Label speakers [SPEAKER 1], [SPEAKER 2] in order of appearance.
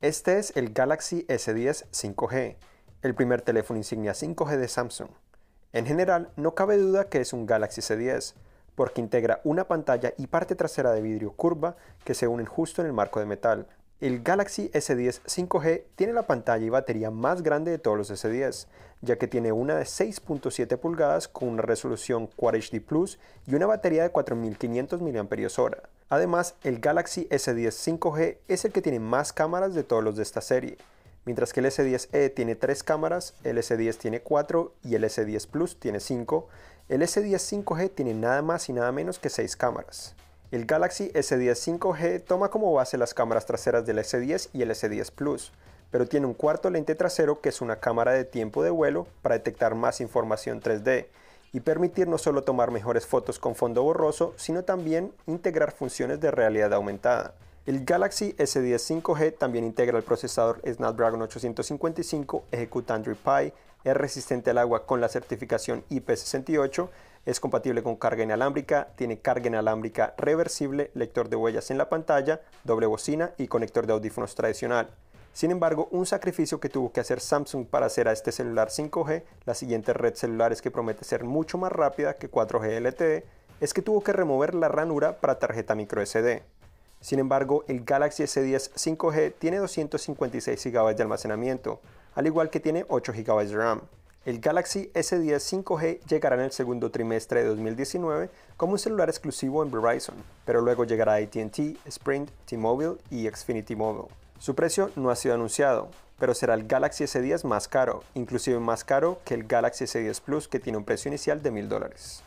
[SPEAKER 1] Este es el Galaxy S10 5G, el primer teléfono insignia 5G de Samsung. En general, no cabe duda que es un Galaxy S10, porque integra una pantalla y parte trasera de vidrio curva que se unen justo en el marco de metal. El Galaxy S10 5G tiene la pantalla y batería más grande de todos los S10, ya que tiene una de 6.7 pulgadas con una resolución Quad HD Plus y una batería de 4500 mAh. Además, el Galaxy S10 5G es el que tiene más cámaras de todos los de esta serie. Mientras que el S10e tiene 3 cámaras, el S10 tiene 4 y el S10 Plus tiene 5, el S10 5G tiene nada más y nada menos que 6 cámaras. El Galaxy S10 5G toma como base las cámaras traseras del S10 y el S10 Plus, pero tiene un cuarto lente trasero que es una cámara de tiempo de vuelo para detectar más información 3D, y permitir no solo tomar mejores fotos con fondo borroso, sino también integrar funciones de realidad aumentada. El Galaxy S10 5G también integra el procesador Snapdragon 855, ejecuta Android Pie, es resistente al agua con la certificación IP68, es compatible con carga inalámbrica, tiene carga inalámbrica reversible, lector de huellas en la pantalla, doble bocina y conector de audífonos tradicional. Sin embargo, un sacrificio que tuvo que hacer Samsung para hacer a este celular 5G, la siguiente red celular es que promete ser mucho más rápida que 4G LTE, es que tuvo que remover la ranura para tarjeta micro microSD. Sin embargo, el Galaxy S10 5G tiene 256 GB de almacenamiento, al igual que tiene 8 GB de RAM. El Galaxy S10 5G llegará en el segundo trimestre de 2019 como un celular exclusivo en Verizon, pero luego llegará a ATT, Sprint, T-Mobile y Xfinity Mobile. Su precio no ha sido anunciado, pero será el Galaxy S10 más caro, inclusive más caro que el Galaxy S10 Plus que tiene un precio inicial de $1,000.